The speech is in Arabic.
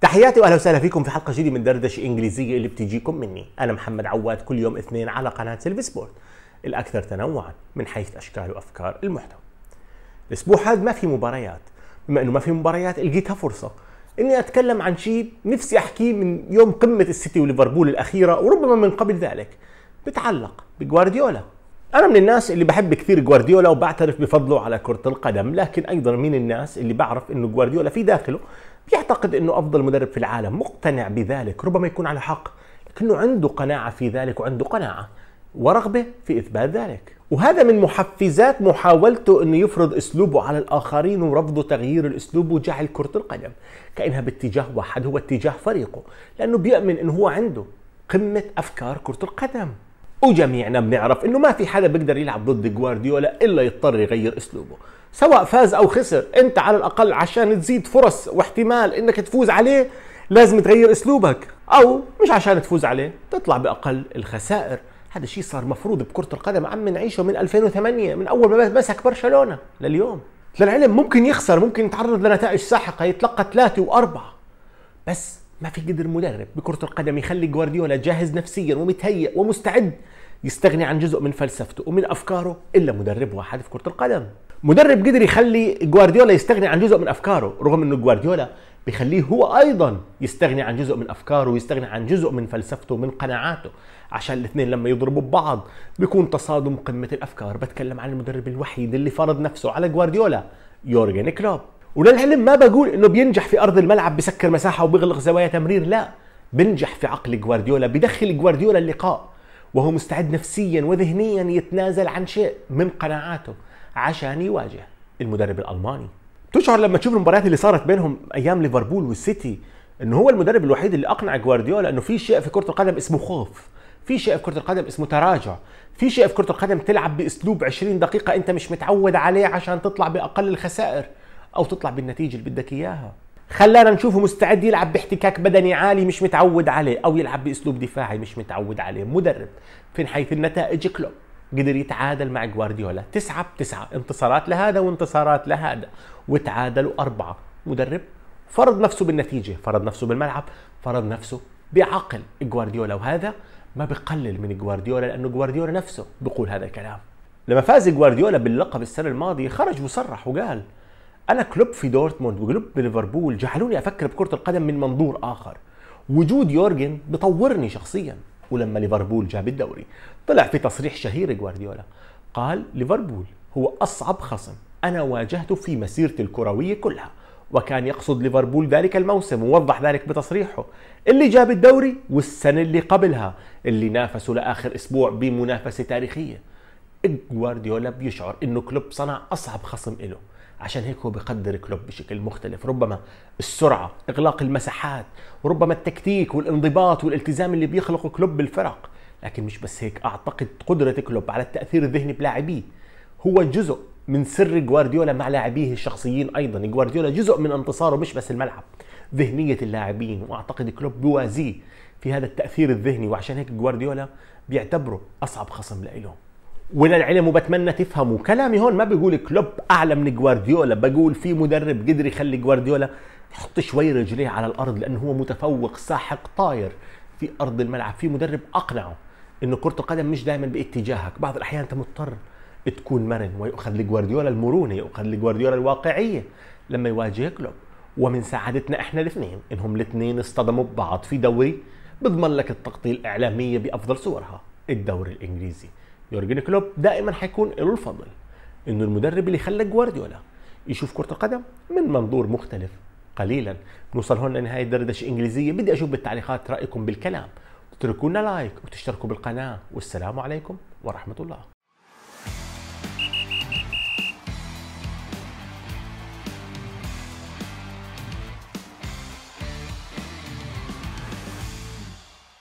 تحياتي واهلا وسهلا فيكم في حلقه جديده من دردش انجليزيه اللي بتجيكم مني انا محمد عواد كل يوم اثنين على قناه سيلفي سبورت الاكثر تنوعا من حيث اشكال وافكار المحتوى الاسبوع هذا ما في مباريات بما انه ما في مباريات لقيتها فرصه اني اتكلم عن شيء نفسي احكيه من يوم قمه السيتي وليفربول الاخيره وربما من قبل ذلك بتعلق بجوارديولا انا من الناس اللي بحب كثير جوارديولا وبعترف بفضله على كره القدم لكن ايضا من الناس اللي بعرف انه جوارديولا في داخله يعتقد انه افضل مدرب في العالم مقتنع بذلك ربما يكون على حق لكنه عنده قناعه في ذلك وعنده قناعه ورغبه في اثبات ذلك وهذا من محفزات محاولته انه يفرض اسلوبه على الاخرين ورفضه تغيير الاسلوب وجعل كره القدم كانها باتجاه واحد هو اتجاه فريقه لانه بيؤمن انه هو عنده قمه افكار كره القدم وجميعنا بنعرف انه ما في حدا بيقدر يلعب ضد جوارديولا الا يضطر يغير اسلوبه سواء فاز او خسر انت على الاقل عشان تزيد فرص واحتمال انك تفوز عليه لازم تغير اسلوبك او مش عشان تفوز عليه تطلع باقل الخسائر هذا الشيء صار مفروض بكرة القدم عم نعيشه من 2008 من أول ما مسك برشلونة لليوم للعلم ممكن يخسر ممكن يتعرض لنتائج ساحقة يتلقى ثلاثة وأربعة بس ما في قدر مدرب بكرة القدم يخلي جوارديولا جاهز نفسيا ومتهيئ ومستعد يستغني عن جزء من فلسفته ومن أفكاره إلا مدرب واحد في كرة القدم مدرب قدر يخلي جوارديولا يستغني عن جزء من أفكاره رغم أنه جوارديولا بيخليه هو أيضا يستغني عن جزء من أفكاره ويستغني عن جزء من فلسفته ومن قناعاته عشان الاثنين لما يضربوا ببعض بيكون تصادم قمة الأفكار بتكلم عن المدرب الوحيد اللي فرض نفسه على جوارديولا يورجن كلوب وللعلم ما بقول انه بينجح في ارض الملعب بسكر مساحه وبيغلق زوايا تمرير لا بنجح في عقل جوارديولا بدخل جوارديولا اللقاء وهو مستعد نفسيا وذهنيا يتنازل عن شيء من قناعاته عشان يواجه المدرب الالماني تشعر لما تشوف المباريات اللي صارت بينهم ايام ليفربول والسيتي انه هو المدرب الوحيد اللي اقنع جوارديولا انه في شيء في كره القدم اسمه خوف في شيء في كره القدم اسمه تراجع في شيء في كره القدم تلعب باسلوب 20 دقيقه انت مش متعود عليه عشان تطلع باقل الخسائر او تطلع بالنتيجه اللي بدك اياها خلانا نشوفه مستعد يلعب باحتكاك بدني عالي مش متعود عليه او يلعب باسلوب دفاعي مش متعود عليه مدرب من حيث النتائج كلوب قدر يتعادل مع جوارديولا تسعة بتسعة انتصارات لهذا وانتصارات لهذا وتعادلوا أربعة مدرب فرض نفسه بالنتيجة فرض نفسه بالملعب فرض نفسه بعقل جوارديولا وهذا ما بقلل من جوارديولا لأنه جوارديولا نفسه بيقول هذا الكلام لما فاز جوارديولا باللقب السنة الماضية خرج وصرح وقال انا كلوب في دورتموند وكلوب بليفربول جعلوني افكر بكره القدم من منظور اخر وجود يورجن بطورني شخصيا ولما ليفربول جاب الدوري طلع في تصريح شهير جوارديولا قال ليفربول هو اصعب خصم انا واجهته في مسيرتي الكرويه كلها وكان يقصد ليفربول ذلك الموسم ووضح ذلك بتصريحه اللي جاب الدوري والسنه اللي قبلها اللي نافسوا لاخر اسبوع بمنافسه تاريخيه جوارديولا بيشعر انه كلوب صنع اصعب خصم له عشان هيك هو بيقدر كلوب بشكل مختلف ربما السرعة إغلاق المساحات وربما التكتيك والانضباط والالتزام اللي بيخلقه كلوب بالفرق لكن مش بس هيك أعتقد قدرة كلوب على التأثير الذهني بلاعبيه هو جزء من سر جوارديولا مع لاعبيه الشخصيين أيضا جوارديولا جزء من انتصاره مش بس الملعب ذهنية اللاعبين وأعتقد كلوب بوازيه في هذا التأثير الذهني وعشان هيك جوارديولا بيعتبره أصعب خصم لإلهم وللعلم وبتمنى تفهموا كلامي هون ما بقول كلوب اعلى من جوارديولا بقول في مدرب قدر يخلي جوارديولا يحط شوي رجليه على الارض لانه هو متفوق ساحق طاير في ارض الملعب في مدرب اقنعه انه كره القدم مش دائما باتجاهك بعض الاحيان انت مضطر تكون مرن ويؤخذ لجوارديولا المرونه يؤخذ لجوارديولا الواقعيه لما يواجه كلوب ومن سعادتنا احنا الاثنين انهم الاثنين اصطدموا ببعض في دوري بضمن لك التغطيه الاعلاميه بافضل صورها الدوري الانجليزي يورجن كلوب دائما هيكون له الفضل انه المدرب اللي خلى جوارديولا يشوف كره القدم من منظور مختلف قليلا نوصل هون لنهايه دردشه انجليزيه بدي اشوف بالتعليقات رايكم بالكلام لنا لايك وتشتركوا بالقناه والسلام عليكم ورحمه الله